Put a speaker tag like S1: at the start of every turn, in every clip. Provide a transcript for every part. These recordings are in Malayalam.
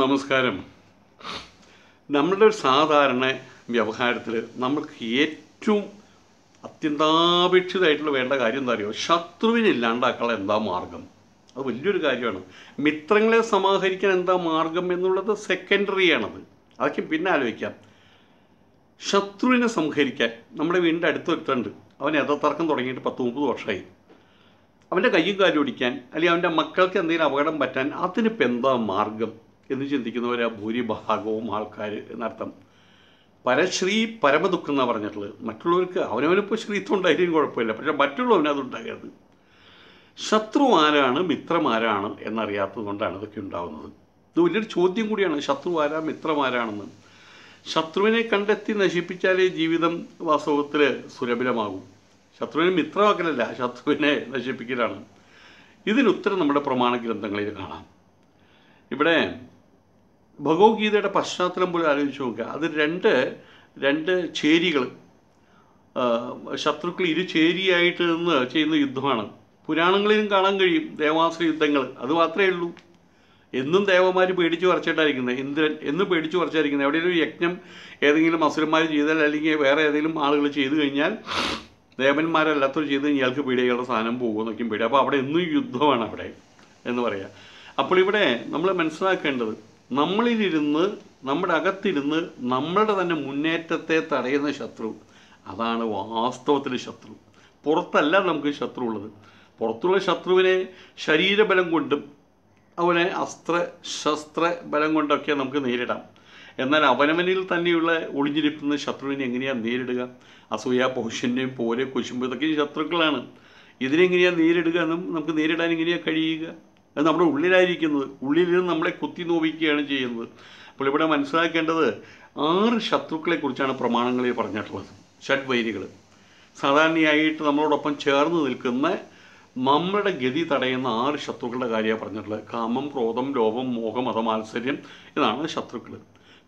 S1: നമസ്കാരം നമ്മളുടെ ഒരു സാധാരണ വ്യവഹാരത്തിൽ നമ്മൾക്ക് ഏറ്റവും അത്യന്താപേക്ഷിതമായിട്ടുള്ള വേണ്ട കാര്യം എന്താ അറിയുമോ ശത്രുവിനെ ഇല്ലാണ്ടാക്കാനുള്ള എന്താ മാർഗം അത് വലിയൊരു കാര്യമാണ് മിത്രങ്ങളെ സമാഹരിക്കാൻ എന്താ മാർഗം എന്നുള്ളത് സെക്കൻഡറി ആണത് അതൊക്കെ പിന്നെ ആലോചിക്കാം ശത്രുവിനെ സംഹരിക്കാൻ നമ്മുടെ വീടിൻ്റെ അടുത്ത് ഒരുത്തുണ്ട് അവൻ യഥാർത്ഥം തുടങ്ങിയിട്ട് പത്ത് മുപ്പത് വർഷമായി അവൻ്റെ കയ്യും കാലും ഒടിക്കാൻ അല്ലെങ്കിൽ അവൻ്റെ മക്കൾക്ക് എന്തെങ്കിലും അപകടം പറ്റാൻ അതിനിപ്പോൾ എന്താ മാർഗം എന്ന് ചിന്തിക്കുന്നവരാ ഭൂരിഭാഗവും ആൾക്കാർ എന്നർത്ഥം പരശ്രീ പരമദുഃഖം എന്നാണ് പറഞ്ഞിട്ടുള്ളത് മറ്റുള്ളവർക്ക് അവനവനിപ്പോൾ ശ്രീത്വം ഉണ്ടായിരിക്കും കുഴപ്പമില്ല പക്ഷെ മറ്റുള്ളവന് അതുണ്ടാകരുത് ശത്രു ആരാണ് മിത്രമാരാണ് എന്നറിയാത്തത് കൊണ്ടാണ് ഇതൊക്കെ ഉണ്ടാവുന്നത് ഇത് വലിയൊരു ചോദ്യം കൂടിയാണ് ശത്രു ആരാ മിത്രമാരാണെന്ന് ശത്രുവിനെ കണ്ടെത്തി നശിപ്പിച്ചാലേ ജീവിതം വാസ്തവത്തിൽ സുലഭിലമാകും ശത്രുവിനെ മിത്രമാക്കലല്ല ശത്രുവിനെ നശിപ്പിക്കലാണ് ഇതിനുത്തരം നമ്മുടെ പ്രമാണ ഗ്രന്ഥങ്ങളിൽ കാണാം ഇവിടെ ഭഗവത്ഗീതയുടെ പശ്ചാത്തലം പോലും ആലോചിച്ച് നോക്കുക അത് രണ്ട് രണ്ട് ചേരികൾ ശത്രുക്കൾ ഇരു ചേരിയായിട്ട് നിന്ന് ചെയ്യുന്ന യുദ്ധമാണ് പുരാണങ്ങളിലും കാണാൻ കഴിയും ദേവാസുര യുദ്ധങ്ങൾ അത് മാത്രമേ ഉള്ളൂ എന്നും ദേവന്മാർ പേടിച്ച് പറിച്ചിട്ടായിരിക്കുന്നത് ഇന്ദ്രൻ എന്നും പറിച്ചായിരിക്കുന്നത് എവിടെ ഒരു യജ്ഞം ഏതെങ്കിലും അസുരന്മാർ ചെയ്താൽ അല്ലെങ്കിൽ വേറെ ഏതെങ്കിലും ആളുകൾ ചെയ്തു കഴിഞ്ഞാൽ ദേവന്മാരല്ലാത്തവർ ചെയ്ത് കഴിഞ്ഞാൽ ഇയാൾക്ക് അയാളുടെ സാധനം പോകുമെന്നൊക്കെയും പേടി അപ്പോൾ അവിടെ എന്നും യുദ്ധമാണ് അവിടെ എന്ന് പറയുക അപ്പോൾ ഇവിടെ നമ്മൾ മനസ്സിലാക്കേണ്ടത് നമ്മളിലിരുന്ന് നമ്മുടെ അകത്തിരുന്ന് നമ്മളുടെ തന്നെ മുന്നേറ്റത്തെ തടയുന്ന ശത്രു അതാണ് വാസ്തവത്തിൽ ശത്രു പുറത്തല്ല നമുക്ക് ശത്രു ഉള്ളത് പുറത്തുള്ള ശത്രുവിനെ ശരീരബലം കൊണ്ടും അവനെ അസ്ത്ര ശസ്ത്ര ബലം കൊണ്ടൊക്കെ നമുക്ക് നേരിടാം എന്നാൽ അവനവനിൽ തന്നെയുള്ള ഒളിഞ്ഞിരിക്കുന്ന ശത്രുവിനെ എങ്ങനെയാണ് നേരിടുക അസൂയ പോഷന്യം പോലെ കൊശുമ്പ് ഇതൊക്കെ ശത്രുക്കളാണ് ഇതിനെങ്ങനെയാണ് നേരിടുക എന്നും നമുക്ക് നേരിടാൻ എങ്ങനെയാണ് കഴിയുക അത് നമ്മുടെ ഉള്ളിലായിരിക്കുന്നത് ഉള്ളിലിരുന്ന് നമ്മളെ കുത്തി നോവിക്കുകയാണ് ചെയ്യുന്നത് അപ്പോൾ ഇവിടെ മനസ്സിലാക്കേണ്ടത് ആറ് ശത്രുക്കളെക്കുറിച്ചാണ് പ്രമാണങ്ങളിൽ പറഞ്ഞിട്ടുള്ളത് വൈരികൾ സാധാരണയായിട്ട് നമ്മളോടൊപ്പം ചേർന്ന് നിൽക്കുന്ന നമ്മളുടെ ഗതി തടയുന്ന ആറ് ശത്രുക്കളുടെ കാര്യമാണ് പറഞ്ഞിട്ടുള്ളത് കാമം ക്രോധം ലോഭം മോഹം മതമാത്സര്യം ഇതാണ് ശത്രുക്കൾ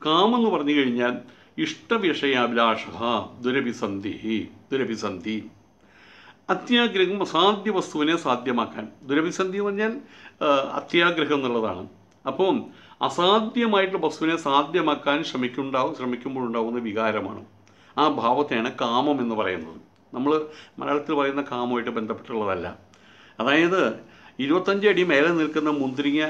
S1: കാമം എന്ന് പറഞ്ഞു കഴിഞ്ഞാൽ ഇഷ്ടവിഷയാഭിലാഷ ദുരഭിസന്ധി ദുരഭിസന്ധി അത്യാഗ്രഹം സാധ്യ വസ്തുവിനെ സാധ്യമാക്കാൻ ദുരഭിസന്ധി എന്ന് പറഞ്ഞാൽ അത്യാഗ്രഹം എന്നുള്ളതാണ് അപ്പോൾ അസാധ്യമായിട്ടുള്ള വസ്തുവിനെ സാധ്യമാക്കാൻ ശ്രമിക്കുണ്ടാവും ശ്രമിക്കുമ്പോഴുണ്ടാകുന്ന വികാരമാണ് ആ ഭാവത്തെയാണ് കാമം എന്ന് പറയുന്നത് നമ്മൾ മലയാളത്തിൽ പറയുന്ന കാമമായിട്ട് ബന്ധപ്പെട്ടുള്ളതല്ല അതായത് ഇരുപത്തഞ്ച് അടി മേലെ നിൽക്കുന്ന മുന്തിരിങ്ങ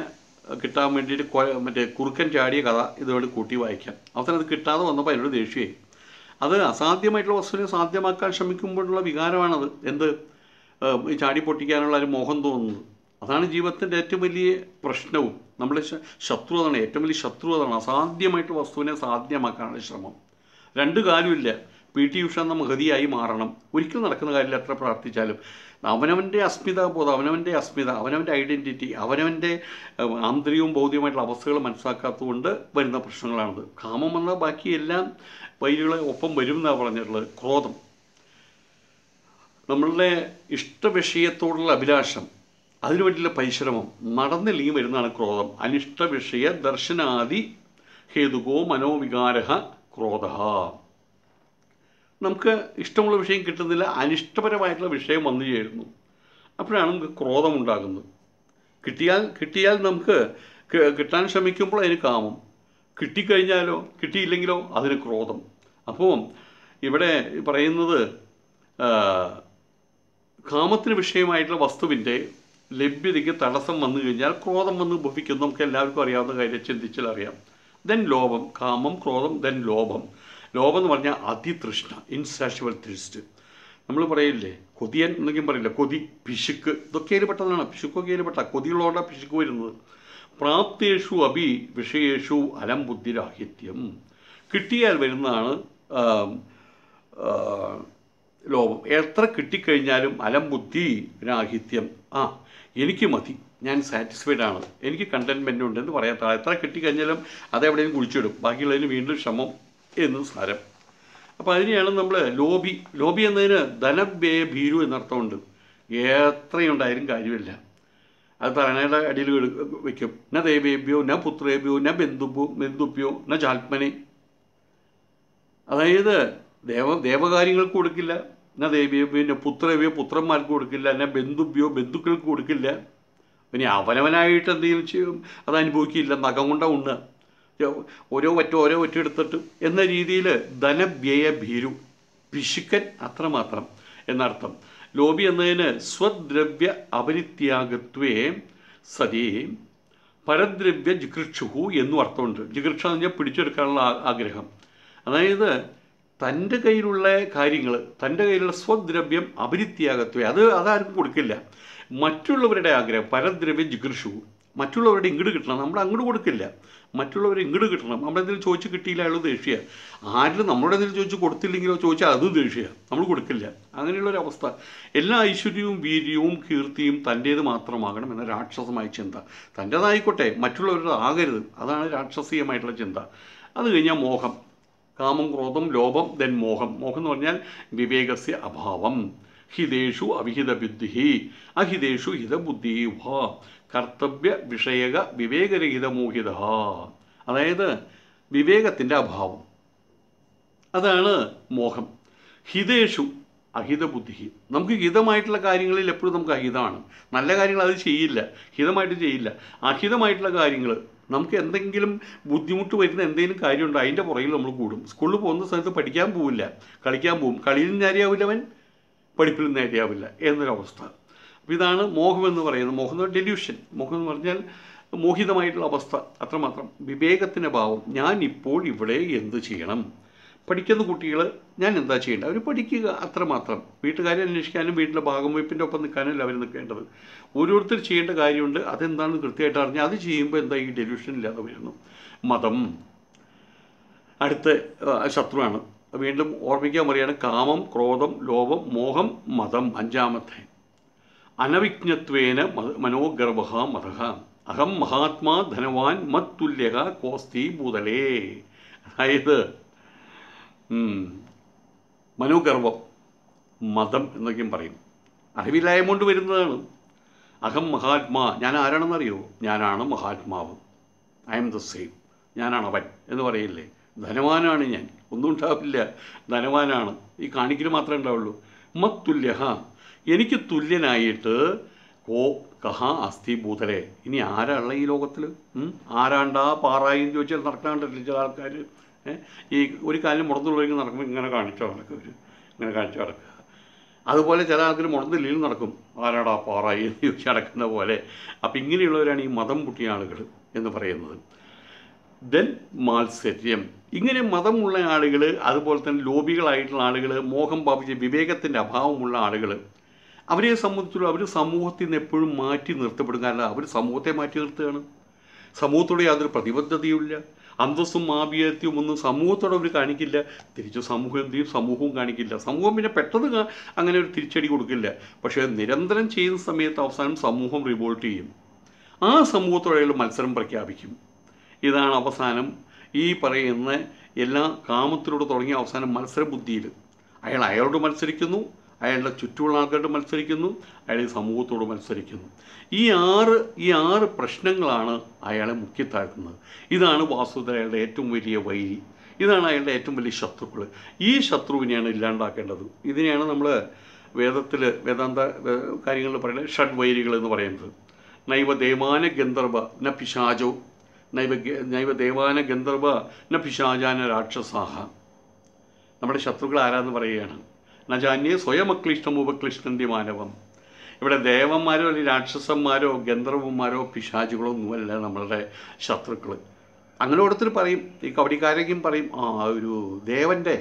S1: കിട്ടാൻ വേണ്ടിയിട്ട് മറ്റേ കുറുക്കൻ ചാടിയ കഥ ഇതോട് കൂട്ടി വായിക്കാം അവസാനം അത് കിട്ടാതെ വന്നപ്പോൾ അതിനോട് ദേഷ്യമായി അത് അസാധ്യമായിട്ടുള്ള വസ്തുവിനെ സാധ്യമാക്കാൻ ശ്രമിക്കുമ്പോഴുള്ള വികാരമാണത് എന്ത് ഈ ചാടി പൊട്ടിക്കാനുള്ള ഒരു മോഹം തോന്നുന്നത് അതാണ് ജീവിതത്തിൻ്റെ ഏറ്റവും വലിയ പ്രശ്നവും നമ്മുടെ ശത്രു അതാണ് ഏറ്റവും വലിയ ശത്രു അതാണ് അസാധ്യമായിട്ടുള്ള വസ്തുവിനെ സാധ്യമാക്കാനുള്ള ശ്രമം രണ്ട് കാലുമില്ല പി ടി ഉഷ എന്ന മഹതിയായി മാറണം ഒരിക്കലും നടക്കുന്ന കാര്യമില്ല എത്ര പ്രാർത്ഥിച്ചാലും അവനവൻ്റെ ബോധം അവനവൻ്റെ അസ്മിത അവനവൻ്റെ ഐഡൻറ്റിറ്റി അവനവൻ്റെ ആന്തരികവും ഭൗതികമായിട്ടുള്ള അവസ്ഥകൾ മനസ്സിലാക്കാത്തതുകൊണ്ട് വരുന്ന പ്രശ്നങ്ങളാണത് കാമം വന്ന ബാക്കി എല്ലാം ഒപ്പം വരും എന്നാണ് പറഞ്ഞിട്ടുള്ളത് ക്രോധം നമ്മളുടെ ഇഷ്ടവിഷയത്തോടുള്ള അഭിലാഷം അതിനു പരിശ്രമം നടന്നില്ലെങ്കിൽ വരുന്നതാണ് ക്രോധം അനിഷ്ടവിഷയ ദർശനാദി ഹേതുകോ മനോവികാര ക്രോധ നമുക്ക് ഇഷ്ടമുള്ള വിഷയം കിട്ടുന്നില്ല അനിഷ്ടപരമായിട്ടുള്ള വിഷയം വന്നു ചേരുന്നു അപ്പോഴാണ് നമുക്ക് ക്രോധമുണ്ടാകുന്നത് കിട്ടിയാൽ കിട്ടിയാൽ നമുക്ക് കിട്ടാൻ ശ്രമിക്കുമ്പോൾ അതിന് കാമം കിട്ടിക്കഴിഞ്ഞാലോ കിട്ടിയില്ലെങ്കിലോ അതിന് ക്രോധം അപ്പോൾ ഇവിടെ പറയുന്നത് കാമത്തിന് വിഷയമായിട്ടുള്ള വസ്തുവിൻ്റെ ലഭ്യതയ്ക്ക് തടസ്സം വന്നു കഴിഞ്ഞാൽ ക്രോധം വന്ന് ഭവിക്കും നമുക്ക് എല്ലാവർക്കും അറിയാവുന്ന കാര്യം ചിന്തിച്ചാൽ അറിയാം ദെൻ ലോഭം കാമം ക്രോധം ദെൻ ലോഭം ലോഭം എന്ന് പറഞ്ഞാൽ അതിതൃഷ്ണ ഇൻസാഷുവൽ തിരിസ്റ്റ് നമ്മൾ പറയില്ലേ കൊതിയൻ എന്നെങ്കിലും പറയില്ല കൊതി പിശുക്ക് ഇതൊക്കെ അതിൽപ്പെട്ടതാണ് പിശുക്കൊക്കെ അതിൽപ്പെട്ട കൊതികളോടെ പിശുക്ക് വരുന്നത് പ്രാപ്തേഷു അഭി വിഷയേഷു അലം ബുദ്ധിരാഹിത്യം കിട്ടിയാൽ വരുന്നതാണ് ലോഭം എത്ര കിട്ടിക്കഴിഞ്ഞാലും അലം ബുദ്ധി രാഹിത്യം ആ എനിക്ക് മതി ഞാൻ സാറ്റിസ്ഫൈഡ് ആണ് എനിക്ക് കണ്ടൻമെൻ്റ് ഉണ്ടെന്ന് പറയാത്ത എത്ര കിട്ടിക്കഴിഞ്ഞാലും അതെവിടെയും കുഴിച്ചിടും ബാക്കിയുള്ളതിന് വീണ്ടും ശ്രമം എന്ന് സാരം അപ്പോൾ അതിനെയാണ് നമ്മൾ ലോബി ലോബി എന്നതിന് ധനവ്യയ ഭീരു എന്നർത്ഥമുണ്ട് എത്രയുണ്ടായാലും കാര്യമില്ല അത് തരണയുടെ അടിയിൽ വയ്ക്കും ന ദേവേഭ്യോ ന പുത്രേഭ്യോ ന ബന്ധുപ്പോ ബന്ധുപ്പ്യോ ന ചാത്മനെ അതായത് ദേവ ദേവകാര്യങ്ങൾക്ക് കൊടുക്കില്ല ന ദേവേഭ്യോ ന പുത്രേഭ്യോ പുത്രന്മാർക്ക് കൊടുക്കില്ല ന ബന്ധുഭ്യോ ബന്ധുക്കൾക്ക് കൊടുക്കില്ല പിന്നെ അവനവനായിട്ട് എന്തെങ്കിലും ചെയ്യും അത് അനുഭവിക്കില്ല നഖം കൊണ്ട ഉണ്ണുക ഓരോ ഒറ്റ ഓരോ ഒറ്റ എടുത്തിട്ട് എന്ന രീതിയിൽ ധനവ്യയ ഭീരു പിശുക്കൻ അത്രമാത്രം എന്നർത്ഥം ലോബി എന്നതിന് സ്വദ്രവ്യ അപരിത്യാഗത്വേ സതി പരദ്രവ്യ ജിഗൃക്ഷുഹു എന്നും അർത്ഥമുണ്ട് ജിഗൃക്ഷ എന്ന് പറഞ്ഞാൽ പിടിച്ചെടുക്കാനുള്ള ആഗ്രഹം അതായത് തൻ്റെ കയ്യിലുള്ള കാര്യങ്ങൾ തൻ്റെ കയ്യിലുള്ള സ്വദ്രവ്യം അപരിത്യാഗത്വേ അത് അതാർക്കും കൊടുക്കില്ല മറ്റുള്ളവരുടെ ആഗ്രഹം പരദ്രവ്യ ജിഗൃഷു മറ്റുള്ളവരുടെ ഇങ്ങോട്ട് കിട്ടണം നമ്മൾ അങ്ങോട്ട് കൊടുക്കില്ല മറ്റുള്ളവർ ഇങ്ങോട്ട് കിട്ടണം നമ്മളെന്തെങ്കിലും ചോദിച്ച് കിട്ടിയില്ല അയാൾ ദേഷ്യ ആരിലും നമ്മളുടെ എന്തെങ്കിലും ചോദിച്ച് കൊടുത്തില്ലെങ്കിലോ ചോദിച്ചാൽ അത് ദേഷ്യ നമ്മൾ കൊടുക്കില്ല അവസ്ഥ എല്ലാ ഐശ്വര്യവും വീര്യവും കീർത്തിയും തൻ്റേത് മാത്രമാകണം എന്ന രാക്ഷസമായ ചിന്ത തൻ്റേതായിക്കോട്ടെ മറ്റുള്ളവരുടെ ആകരുത് അതാണ് രാക്ഷസീയമായിട്ടുള്ള ചിന്ത അത് കഴിഞ്ഞാൽ മോഹം കാമം ക്രോധം ലോഭം ദെൻ മോഹം മോഹം എന്ന് പറഞ്ഞാൽ വിവേകസ്യ അഭാവം ഹിതേഷു അവിഹിത ബുദ്ധിഹി അഹിതേഷു ഹിതബുദ്ധി വ കർത്തവ്യ വിഷയക വിവേകരഹിത മോഹിത അതായത് വിവേകത്തിൻ്റെ അഭാവം അതാണ് മോഹം ഹിതേഷു അഹിതബുദ്ധി നമുക്ക് ഹിതമായിട്ടുള്ള കാര്യങ്ങളിൽ എപ്പോഴും നമുക്ക് അഹിതമാണ് നല്ല കാര്യങ്ങൾ അത് ചെയ്യില്ല ഹിതമായിട്ട് ചെയ്യില്ല അഹിതമായിട്ടുള്ള കാര്യങ്ങൾ നമുക്ക് എന്തെങ്കിലും ബുദ്ധിമുട്ട് വരുന്ന എന്തെങ്കിലും കാര്യമുണ്ടോ അതിൻ്റെ പുറകിൽ നമ്മൾ കൂടും സ്കൂളിൽ പോകുന്ന സ്ഥലത്ത് പഠിക്കാൻ പോവില്ല കളിക്കാൻ പോവും നിന്ന് നേരെയാവില്ല അവൻ നിന്ന് നേരെയാവില്ല എന്നൊരവസ്ഥ അപ്പോൾ ഇതാണ് മോഹമെന്ന് പറയുന്നത് മോഹം എന്ന് പറഞ്ഞാൽ ഡെല്യൂഷൻ മോഹം എന്ന് പറഞ്ഞാൽ മോഹിതമായിട്ടുള്ള അവസ്ഥ അത്രമാത്രം വിവേകത്തിൻ്റെ ഭാവം ഞാൻ ഇപ്പോൾ ഇവിടെ എന്ത് ചെയ്യണം പഠിക്കുന്ന കുട്ടികൾ ഞാൻ എന്താ ചെയ്യേണ്ടത് അവർ പഠിക്കുക അത്രമാത്രം വീട്ടുകാരെ അന്വേഷിക്കാനും വീട്ടിലെ ഭാഗവയ്പ്പിൻ്റെ ഒപ്പം നിൽക്കാനല്ല അവർ നിൽക്കേണ്ടത് ഓരോരുത്തർ ചെയ്യേണ്ട കാര്യമുണ്ട് അതെന്താണെന്ന് കൃത്യമായിട്ട് അറിഞ്ഞാൽ അത് ചെയ്യുമ്പോൾ എന്താ ഈ ഡെലിവിഷൻ ഇല്ലാതെ വരുന്നു മതം അടുത്ത ശത്രുവാണ് വീണ്ടും ഓർമ്മിക്കാൻ പറയുകയാണ് കാമം ക്രോധം ലോഭം മോഹം മതം അഞ്ചാമത്തെ അനവിജ്ഞത്വേന മനോഗർഭ മത അഹം മഹാത്മാ ധനവാൻ മത്തുല്യക കോസ്തി ഭൂതലേ അതായത് മനോഗർവം മതം എന്നൊക്കെയും പറയും അറിവില്ലായ്മ കൊണ്ട് വരുന്നതാണ് അഹം മഹാത്മാ ഞാൻ ആരാണെന്നറിയോ ഞാനാണ് മഹാത്മാവ് ഐ എം ദ സെയിം ഞാനാണ് അവൻ എന്ന് പറയില്ലേ ധനവാനാണ് ഞാൻ ഒന്നും ഉണ്ടാവില്ല ധനവാനാണ് ഈ കാണിക്കൽ മാത്രമേ ഉണ്ടാവുള്ളൂ മത്തുല്യഹ എനിക്ക് തുല്യനായിട്ട് കോ കഹ അസ്ഥി ഭൂതലെ ഇനി ആരാള്ള ഈ ലോകത്തിൽ ആരാണ്ടാ പാറായി ചോദിച്ചാൽ നടക്കാണ്ടില്ല ചില ആൾക്കാർ ഈ ഒരു കാലിൽ മുടന്നുള്ളവർക്ക് നടക്കുമ്പോൾ ഇങ്ങനെ കാണിച്ചു നടക്കും ഇങ്ങനെ കാണിച്ചു നടക്കുക അതുപോലെ ചില ആൾക്കാർ മുടന്നില്ലെങ്കിലും നടക്കും ആരാടാ പാറായി എന്ന് ചോദിച്ച് നടക്കുന്ന പോലെ അപ്പം ഇങ്ങനെയുള്ളവരാണ് ഈ മതം പൊട്ടിയ ആളുകൾ എന്ന് പറയുന്നത് ദെൻ മാത്സര്യം ഇങ്ങനെ മതമുള്ള ആളുകൾ അതുപോലെ തന്നെ ലോബികളായിട്ടുള്ള ആളുകൾ മോഹം ഭാപിച്ച് വിവേകത്തിൻ്റെ അഭാവമുള്ള ആളുകൾ അവരെ സംബന്ധിച്ചുള്ള അവർ സമൂഹത്തിൽ നിന്ന് എപ്പോഴും മാറ്റി നിർത്തപ്പെടും കാരണം അവർ സമൂഹത്തെ മാറ്റി നിർത്തുകയാണ് സമൂഹത്തോട് യാതൊരു പ്രതിബദ്ധതയുമില്ല അന്തസ്സും ആഭിയത്യവും ഒന്നും സമൂഹത്തോട് അവർ കാണിക്കില്ല തിരിച്ചു സമൂഹം എന്ത് ചെയ്യും സമൂഹവും കാണിക്കില്ല സമൂഹം പിന്നെ പെട്ടെന്ന് അങ്ങനെ ഒരു തിരിച്ചടി കൊടുക്കില്ല പക്ഷേ നിരന്തരം ചെയ്യുന്ന സമയത്ത് അവസാനം സമൂഹം റിവോൾട്ട് ചെയ്യും ആ സമൂഹത്തോടെയുള്ള മത്സരം പ്രഖ്യാപിക്കും ഇതാണ് അവസാനം ഈ പറയുന്ന എല്ലാ കാമത്തിലൂടെ തുടങ്ങിയ അവസാനം ബുദ്ധിയിൽ അയാൾ അയാളോട് മത്സരിക്കുന്നു അയാളുടെ ചുറ്റുമുള്ള ആൾക്കാരോട് മത്സരിക്കുന്നു അയാൾ ഈ സമൂഹത്തോട് മത്സരിക്കുന്നു ഈ ആറ് ഈ ആറ് പ്രശ്നങ്ങളാണ് അയാളെ മുക്കിത്താഴ്ത്തുന്നത് ഇതാണ് വാസുദേവ അയാളുടെ ഏറ്റവും വലിയ വൈരി ഇതാണ് അയാളുടെ ഏറ്റവും വലിയ ശത്രുക്കൾ ഈ ശത്രുവിനെയാണ് ഇല്ലാണ്ടാക്കേണ്ടത് ഇതിനെയാണ് നമ്മൾ വേദത്തിൽ വേദാന്ത കാര്യങ്ങളിൽ പറയുന്നത് ഷഡ് വൈരികൾ എന്ന് പറയുന്നത് നൈവ ദേവാന ഗന്ധർവ ന പിശാചോ നൈവ നൈവ ദേവാന ഗന്ധർവ ന പിശാചാന രാക്ഷസാഹ നമ്മുടെ ശത്രുക്കൾ ആരാന്ന് പറയുകയാണ് നജാന്യെ സ്വയമക്ലിഷ്ടം ഉപക്ലിഷ്ടന്തി മാനവം ഇവിടെ ദേവന്മാരോ അല്ലെങ്കിൽ രാക്ഷസന്മാരോ ഗന്ധർവന്മാരോ പിശാചുകളോ ഒന്നുമല്ല നമ്മളുടെ ശത്രുക്കൾ അങ്ങനെ ഓരോരുത്തർ പറയും ഈ കവടിക്കാരെങ്കിലും പറയും ആ ഒരു ദേവൻ്റെ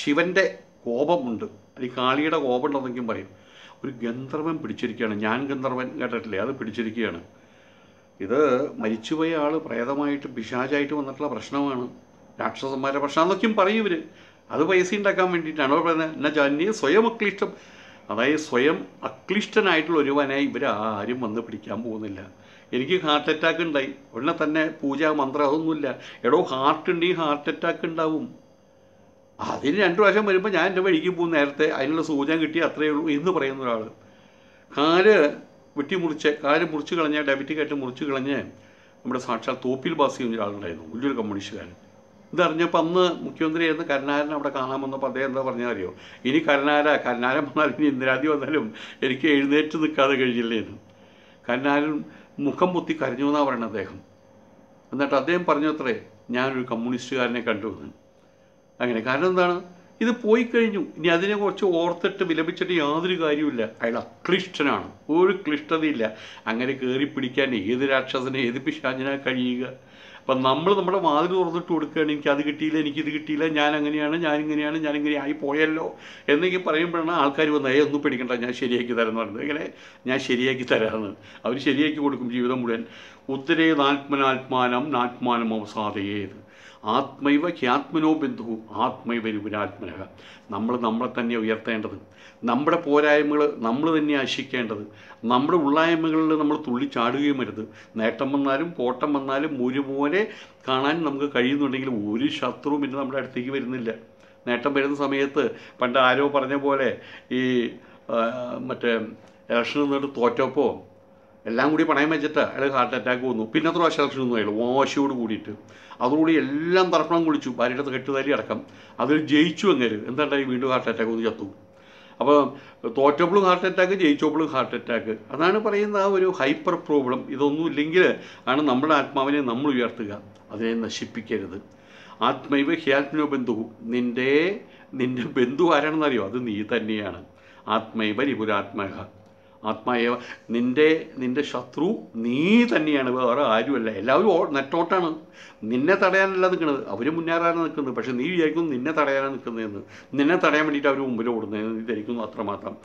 S1: ശിവൻ്റെ കോപമുണ്ട് അല്ലെങ്കിൽ കാളിയുടെ ഉണ്ടെന്നെങ്കിലും പറയും ഒരു ഗന്ധർവൻ പിടിച്ചിരിക്കുകയാണ് ഞാൻ ഗന്ധർവൻ കേട്ടിട്ടില്ലേ അത് പിടിച്ചിരിക്കുകയാണ് ഇത് മരിച്ചുപോയ ആൾ പ്രേതമായിട്ട് പിശാചായിട്ട് വന്നിട്ടുള്ള പ്രശ്നമാണ് രാക്ഷസന്മാരുടെ പ്രശ്നം എന്നൊക്കെയും പറയും ഇവർ അത് പൈസ ഉണ്ടാക്കാൻ വേണ്ടിയിട്ടാണ് അവർ പറയുന്നത് എന്നാൽ ജാന്യെ സ്വയം അക്ലിഷ്ടം അതായത് സ്വയം അക്ലിഷ്ടനായിട്ടുള്ള ഒരുവനായി ഇവരാരും വന്ന് പിടിക്കാൻ പോകുന്നില്ല എനിക്ക് ഹാർട്ട് അറ്റാക്ക് ഉണ്ടായി ഉടനെ തന്നെ പൂജ മന്ത്രം അതൊന്നുമില്ല എടോ ഹാർട്ട് ഉണ്ടെങ്കിൽ ഹാർട്ട് അറ്റാക്ക് ഉണ്ടാവും അതിന് രണ്ട് പ്രാവശ്യം വരുമ്പോൾ ഞാൻ എൻ്റെ വഴിക്ക് പോകും നേരത്തെ അതിനുള്ള സൂചന കിട്ടി അത്രയേ ഉള്ളൂ എന്ന് പറയുന്ന ഒരാൾ കാല് വെട്ടി മുറിച്ച് കാല് മുറിച്ച് കളഞ്ഞ ഡയബറ്റിക്കായിട്ട് മുറിച്ച് കളഞ്ഞ് നമ്മുടെ സാക്ഷാൽ തോപ്പിൽ ബാസ് ചെയ്യുന്ന ഒരാളുണ്ടായിരുന്നു വലിയൊരു കമ്മ്യൂണിസ്റ്റുകാരൻ ഇതറിഞ്ഞപ്പോൾ അന്ന് മുഖ്യമന്ത്രിയായിരുന്ന കരുണാകരൻ അവിടെ കാണാൻ വന്നപ്പോൾ അദ്ദേഹം എന്താ പറഞ്ഞാൽ അറിയോ ഇനി കരുണാര കരുണാകരൻ വന്നാൽ ഇനി ഇന്ദിരാജി വന്നാലും എനിക്ക് എഴുന്നേറ്റ് നിൽക്കാതെ കഴിഞ്ഞില്ലേന്ന് കരുണാകരൻ മുഖം പൊത്തി കരഞ്ഞു എന്നാണ് പറയുന്നത് അദ്ദേഹം എന്നിട്ട് അദ്ദേഹം പറഞ്ഞു അത്രേ ഞാനൊരു കമ്മ്യൂണിസ്റ്റുകാരനെ കണ്ടു വന്നു അങ്ങനെ കാരണം എന്താണ് ഇത് പോയി കഴിഞ്ഞു ഇനി അതിനെ കുറച്ച് ഓർത്തിട്ട് വിലപിച്ചിട്ട് യാതൊരു കാര്യമില്ല അയാൾ അക്ലിഷ്ടനാണ് ഒരു ക്ലിഷ്ടതയില്ല അങ്ങനെ കയറി പിടിക്കാൻ ഏത് രാക്ഷസനെ ഏത് പിശാചിനാ കഴിയുക അപ്പം നമ്മൾ നമ്മുടെ വാതിൽ തുറന്നിട്ട് കൊടുക്കുകയാണ് എനിക്ക് അത് കിട്ടിയില്ല ഇത് കിട്ടിയില്ല ഞാൻ അങ്ങനെയാണ് ഞാൻ ഇങ്ങനെയാണ് ഞാൻ ഇങ്ങനെ ആയി പോയല്ലോ എന്നൊക്കെ പറയുമ്പോഴാണ് ആൾക്കാർ വന്ന് ഏ ഒന്നും പിടിക്കണ്ട ഞാൻ ശരിയാക്കി തരാമെന്ന് പറയുന്നത് ഇങ്ങനെ ഞാൻ ശരിയാക്കി തരാമെന്ന് അവർ ശരിയാക്കി കൊടുക്കും ജീവിതം മുഴുവൻ ഉത്തരേ നാത്മനാത്മാനം നാത്മാനം അവസാദയേത് ആത്മൈവ ഹ്യാത്മനോ ബന്ധു ആത്മൈവ രുപുരാത്മനക നമ്മൾ നമ്മളെ തന്നെ ഉയർത്തേണ്ടത് നമ്മുടെ പോരായ്മകൾ നമ്മൾ തന്നെ ആശിക്കേണ്ടത് നമ്മുടെ ഉള്ളായ്മകളിൽ നമ്മൾ തുള്ളിച്ചാടുകയും വരുത് നേട്ടം വന്നാലും കോട്ടം വന്നാലും ഒരുപോലെ കാണാൻ നമുക്ക് കഴിയുന്നുണ്ടെങ്കിൽ ഒരു ശത്രുവും പിന്നെ നമ്മുടെ അടുത്തേക്ക് വരുന്നില്ല നേട്ടം വരുന്ന സമയത്ത് പണ്ട് ആരോ പറഞ്ഞ പോലെ ഈ മറ്റേ ഇലക്ഷൻ നിന്നിട്ട് തോറ്റപ്പോ എല്ലാം കൂടി പണയം വെച്ചിട്ട് അയാൾ ഹാർട്ട് അറ്റാക്ക് വന്നു പിന്നെ അത്ര വശലക്ഷം ഒന്നും അയാൾ വാശിയോട് കൂടിയിട്ട് അതുകൂടി എല്ലാം തർപ്പണം കുളിച്ചു ഭാര്യയുടെ കെട്ടുതാലി അടക്കം അതിൽ ജയിച്ചു അങ്ങനെ എന്താണ്ടായി വീണ്ടും ഹാർട്ട് അറ്റാക്ക് വന്ന് ചത്തു അപ്പോൾ തോറ്റപ്പോഴും ഹാർട്ട് അറ്റാക്ക് ജയിച്ചപ്പോഴും ഹാർട്ട് അറ്റാക്ക് അതാണ് പറയുന്ന ആ ഒരു ഹൈപ്പർ പ്രോബ്ലം ഇതൊന്നും ഇല്ലെങ്കിൽ ആണ് നമ്മുടെ ആത്മാവിനെ നമ്മൾ ഉയർത്തുക അതിനെ നശിപ്പിക്കരുത് ആത്മൈവ ഹ്യാത്മനോ ബന്ധു നിൻ്റെ നിൻ്റെ ബന്ധു ആരാണെന്നറിയോ അത് നീ തന്നെയാണ് ആത്മൈവ രിപുരാത്മക ആത്മായവ നിൻ്റെ നിൻ്റെ ശത്രു നീ തന്നെയാണ് വേറെ ആരുമല്ല എല്ലാവരും നെറ്റോട്ടാണ് നിന്നെ തടയാനല്ല നിൽക്കുന്നത് അവർ മുന്നേറാനാണ് നിൽക്കുന്നത് പക്ഷേ നീ വിചാരിക്കുന്നു നിന്നെ തടയാനാണ് നിൽക്കുന്നതെന്ന് നിന്നെ തടയാൻ വേണ്ടിയിട്ട് അവർ മുമ്പിൽ ഓടുന്നതെന്ന് നീ ധരിക്കുന്നു അത്രമാത്രം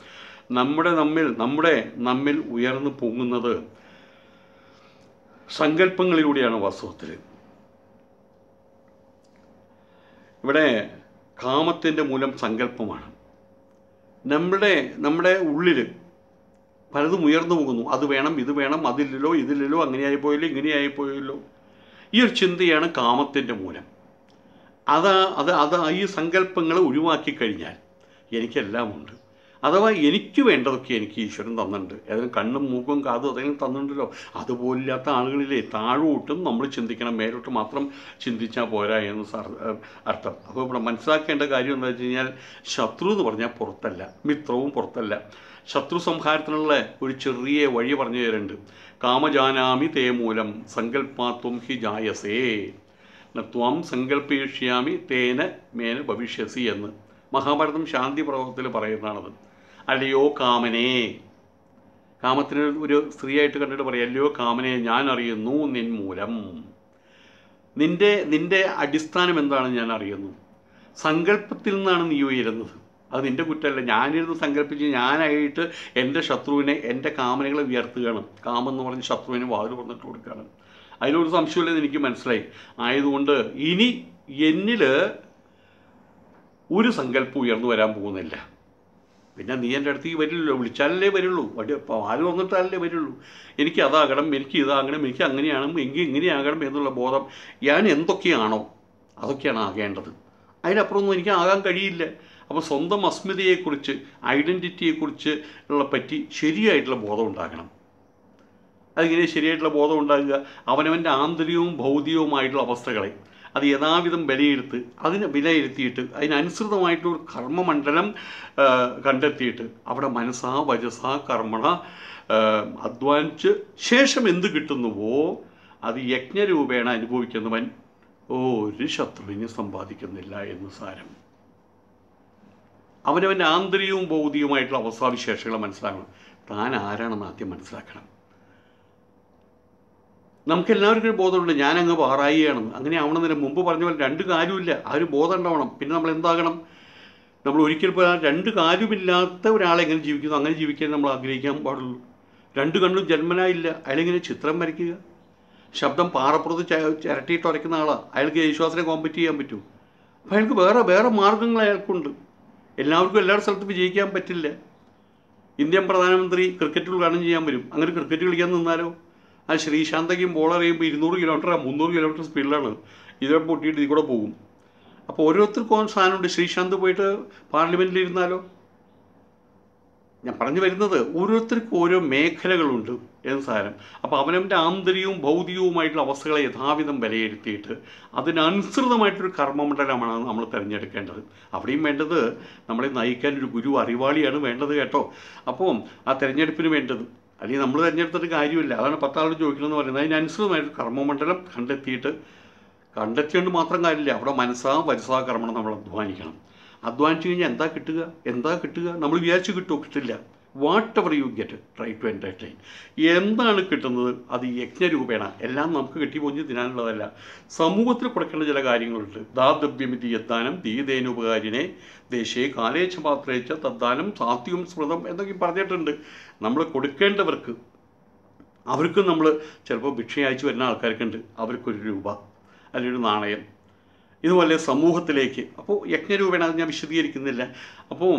S1: നമ്മുടെ നമ്മിൽ നമ്മുടെ നമ്മിൽ ഉയർന്നു പൊങ്ങുന്നത് സങ്കല്പങ്ങളിലൂടെയാണ് വാസ്തവത്തിൽ ഇവിടെ കാമത്തിൻ്റെ മൂലം സങ്കല്പമാണ് നമ്മുടെ നമ്മുടെ ഉള്ളിൽ പലതും ഉയർന്നു പോകുന്നു അത് വേണം ഇത് വേണം അതില്ലല്ലോ ഇതില്ലല്ലോ അങ്ങനെയായി പോയല്ലോ ഇങ്ങനെയായി പോയല്ലോ ഈ ഒരു ചിന്തയാണ് കാമത്തിൻ്റെ മൂലം അത് അത് അത് ഈ സങ്കല്പങ്ങൾ ഒഴിവാക്കി കഴിഞ്ഞാൽ എനിക്കെല്ലാം ഉണ്ട് അഥവാ എനിക്ക് വേണ്ടതൊക്കെ എനിക്ക് ഈശ്വരൻ തന്നിട്ടുണ്ട് ഏതെങ്കിലും കണ്ണും മൂക്കും കാതും അതെങ്കിലും തന്നിട്ടുണ്ടല്ലോ അതുപോലില്ലാത്ത ആളുകളിലെ താഴോട്ടും നമ്മൾ ചിന്തിക്കണം മേലോട്ട് മാത്രം ചിന്തിച്ചാൽ പോരാ എന്ന് അർത്ഥം അപ്പോൾ ഇവിടെ മനസ്സിലാക്കേണ്ട കാര്യം എന്താ വെച്ച് കഴിഞ്ഞാൽ ശത്രു എന്ന് പറഞ്ഞാൽ പുറത്തല്ല മിത്രവും പുറത്തല്ല ശത്രു സംഹാരത്തിനുള്ള ഒരു ചെറിയ വഴി പറഞ്ഞു തരുന്നുണ്ട് കാമജാനാമി തേ മൂലം സങ്കല്പാത്വം ഹി ജായസേ നത്വം സങ്കല്പയിഷ്യാമി തേന മേന ഭവിഷ്യസി എന്ന് മഹാഭാരതം ശാന്തി പർവ്വതത്തിൽ പറയുന്നതാണത് അല്ലയോ കാമനേ കാമത്തിന് ഒരു സ്ത്രീയായിട്ട് കണ്ടിട്ട് പറയാം അല്ലയോ കാമനെ ഞാൻ അറിയുന്നു നിൻ മൂലം നിൻ്റെ നിൻ്റെ അടിസ്ഥാനം എന്താണെന്ന് ഞാൻ അറിയുന്നു സങ്കല്പത്തിൽ നിന്നാണ് നീ ഉയരുന്നത് അത് നിൻ്റെ കുറ്റമല്ല ഞാനിരുന്ന് സങ്കല്പിച്ച് ഞാനായിട്ട് എൻ്റെ ശത്രുവിനെ എൻ്റെ കാമനകളെ ഉയർത്തുകയാണ് കാമം എന്ന് പറഞ്ഞ് ശത്രുവിനെ വാതിൽ കൊണ്ടിട്ട് കൊടുക്കുകയാണ് അതിലൊരു സംശയമില്ലെന്ന് എനിക്ക് മനസ്സിലായി ആയതുകൊണ്ട് ഇനി എന്നിൽ ഒരു സങ്കല്പം ഉയർന്നു വരാൻ പോകുന്നില്ല പിന്നെ നീ എൻ്റെ അടുത്തേക്ക് വരില്ലല്ലോ വിളിച്ചാലല്ലേ വരുള്ളൂ വടി ആര് വന്നിട്ടല്ലേ വരുള്ളൂ എനിക്ക് അതാകണം എനിക്ക് ഇതാകണം എനിക്ക് അങ്ങനെയാണ് എങ്കിൽ ഇങ്ങനെയാകണം എന്നുള്ള ബോധം ഞാൻ എന്തൊക്കെയാണോ അതൊക്കെയാണ് ആകേണ്ടത് അതിനപ്പുറമൊന്നും എനിക്ക് ആകാൻ കഴിയില്ല അപ്പോൾ സ്വന്തം അസ്മിതയെക്കുറിച്ച് ഐഡൻറ്റിറ്റിയെക്കുറിച്ച് ഉള്ള പറ്റി ശരിയായിട്ടുള്ള ബോധം ഉണ്ടാകണം അതിങ്ങനെ ശരിയായിട്ടുള്ള ബോധം ഉണ്ടാകുക അവനവൻ്റെ ആന്തരികവും ഭൗതികവുമായിട്ടുള്ള അവസ്ഥകളെ അത് യഥാവിധം വിലയിരുത്ത് അതിനെ വിലയിരുത്തിയിട്ട് അതിനനുസൃതമായിട്ടുള്ള കർമ്മമണ്ഡലം കണ്ടെത്തിയിട്ട് അവിടെ മനസ്സാ വജസാ കർമ്മണ അധ്വാനിച്ച് ശേഷം എന്ത് കിട്ടുന്നുവോ അത് യജ്ഞരൂപേണ അനുഭവിക്കുന്നവൻ ഒരു ശത്രുവിനെ സമ്പാദിക്കുന്നില്ല എന്ന് സാരം അവനവൻ്റെ ആന്തരികവും ഭൗതികവുമായിട്ടുള്ള അവസ്ഥാവിശേഷങ്ങൾ മനസ്സിലാക്കണം താൻ ആരാണെന്ന് ആദ്യം മനസ്സിലാക്കണം നമുക്കെല്ലാവർക്കും ഒരു ബോധമുണ്ട് ഞാനങ്ങ് പാറായിയാണെന്ന് അങ്ങനെ ആവണതിന് മുമ്പ് പറഞ്ഞ പോലെ രണ്ട് കാര്യമില്ല ആ ഒരു ബോധം ഉണ്ടാവണം പിന്നെ നമ്മൾ എന്താകണം നമ്മൾ ഒരിക്കൽ പോയാൽ രണ്ട് കാര്യമില്ലാത്ത ഒരാളെ എങ്ങനെ ജീവിക്കുന്നു അങ്ങനെ ജീവിക്കാൻ നമ്മൾ ആഗ്രഹിക്കാൻ പാടുള്ളൂ രണ്ട് കണ്ണും ജന്മനായില്ല അയാളെങ്ങനെ ചിത്രം വരയ്ക്കുക ശബ്ദം പാറപ്പുറത്ത് ചിരട്ടിയിട്ട് ഉരയ്ക്കുന്ന ആളാണ് അയാൾക്ക് യേശുവാസിനെ കോമ്പറ്റ് ചെയ്യാൻ പറ്റും അപ്പം അയാൾക്ക് വേറെ വേറെ മാർഗങ്ങൾ അയാൾക്കുണ്ട് എല്ലാവർക്കും എല്ലാ സ്ഥലത്തും വിജയിക്കാൻ പറ്റില്ല ഇന്ത്യൻ പ്രധാനമന്ത്രി ക്രിക്കറ്റ് ഉദ്ഘാടനം ചെയ്യാൻ വരും അങ്ങനെ ക്രിക്കറ്റ് കളിക്കാൻ നിന്നാലോ ആ ശ്രീശാന്തയ്ക്കും ബോൾ അറിയുമ്പോൾ ഇരുന്നൂറ് കിലോമീറ്ററാണ് മുന്നൂറ് കിലോമീറ്റർ സ്പീഡിലാണ് ഇതിനെ പൊട്ടിയിട്ട് ഇതിൽ കൂടെ പോകും അപ്പോൾ ഓരോരുത്തർക്കും സ്ഥാനമുണ്ട് ശ്രീശാന്ത് പോയിട്ട് പാർലമെൻറ്റിൽ ഇരുന്നാലോ ഞാൻ പറഞ്ഞു വരുന്നത് ഓരോരുത്തർക്കും ഓരോ മേഖലകളുണ്ട് എന്ന് സാരം അപ്പോൾ അവനവൻ്റെ ആന്തരികവും ഭൗതികവുമായിട്ടുള്ള അവസ്ഥകളെ യഥാവിധം വിലയിരുത്തിയിട്ട് അതിനനുസൃതമായിട്ടൊരു കർമ്മമണ്ഡലമാണ് നമ്മൾ തിരഞ്ഞെടുക്കേണ്ടത് അവിടെയും വേണ്ടത് നമ്മളെ നയിക്കാൻ ഒരു ഗുരു അറിവാളിയാണ് വേണ്ടത് കേട്ടോ അപ്പോൾ ആ തിരഞ്ഞെടുപ്പിന് വേണ്ടത് അല്ലെങ്കിൽ നമ്മൾ തിരഞ്ഞെടുത്തിട്ട് കാര്യമില്ല അതാണ് പത്താളോട് ചോദിക്കണമെന്ന് പറയുന്നത് അതിനനുസൃതമായിട്ട് കർമ്മമണ്ഡലം കണ്ടെത്തിയിട്ട് കണ്ടെത്തിയോണ്ട് മാത്രം കാര്യമില്ല അവിടെ മനസ്സാ വരുസാ കർമ്മണം നമ്മൾ അധ്വാനിക്കണം അധ്വാനിച്ചു കഴിഞ്ഞാൽ എന്താ കിട്ടുക എന്താ കിട്ടുക നമ്മൾ വിചാരിച്ചു കിട്ടുമോ കിട്ടില്ല whatever you get try to entertain എന്താണ് കിട്ടുന്നത് അത് യജ്ഞരൂപേണ എല്ലാം നമുക്ക് പോഞ്ഞ് തിനാനുള്ളതല്ല സമൂഹത്തിൽ കൊടുക്കേണ്ട ചില കാര്യങ്ങളുണ്ട് ദാതവ്യമിതി യദ്ദാനം ദീതേനുപകാരിനെ ദേശേ കാലേച്ച പാത്രേച്ച തദ്ദാനം സാത്യം സ്മൃതം എന്നൊക്കെ പറഞ്ഞിട്ടുണ്ട് നമ്മൾ കൊടുക്കേണ്ടവർക്ക് അവർക്കും നമ്മൾ ചിലപ്പോൾ ഭിക്ഷയച്ചു വരുന്ന ആൾക്കാർക്കുണ്ട് അവർക്കൊരു രൂപ അല്ലെങ്കിൽ ഒരു നാണയം ഇതുപോലെ സമൂഹത്തിലേക്ക് അപ്പോൾ യജ്ഞരൂപേണ അത് ഞാൻ വിശദീകരിക്കുന്നില്ല അപ്പോൾ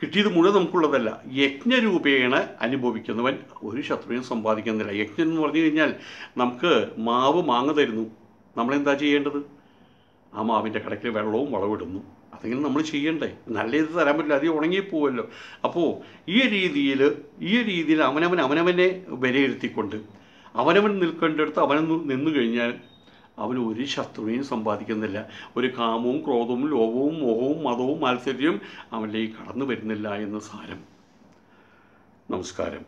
S1: കിട്ടിയത് മുഴുവൻ നമുക്കുള്ളതല്ല യജ്ഞരൂപേണ അനുഭവിക്കുന്നവൻ ഒരു ശത്രുവിനും സമ്പാദിക്കുന്നില്ല യജ്ഞം എന്ന് പറഞ്ഞു കഴിഞ്ഞാൽ നമുക്ക് മാവ് മാങ്ങ തരുന്നു നമ്മളെന്താ ചെയ്യേണ്ടത് ആ മാവിൻ്റെ കടക്കിൽ വെള്ളവും വളവിടുന്നു അതെങ്കിലും നമ്മൾ ചെയ്യണ്ടേ നല്ല ഇത് തരാൻ പറ്റില്ല അത് ഉണങ്ങിപ്പോവല്ലോ അപ്പോൾ ഈ രീതിയിൽ ഈ രീതിയിൽ അവനവൻ അവനവനെ വിലയിരുത്തിക്കൊണ്ട് അവനവൻ നിൽക്കേണ്ടടുത്ത് അവനൊന്ന് നിന്നു കഴിഞ്ഞാൽ അവൻ ഒരു ശത്രുവിനെയും സമ്പാദിക്കുന്നില്ല ഒരു കാമവും ക്രോധവും ലോഭവും മോഹവും മതവും മാത്സര്യവും അവനിലേക്ക് കടന്നു വരുന്നില്ല എന്ന് സാരം നമസ്കാരം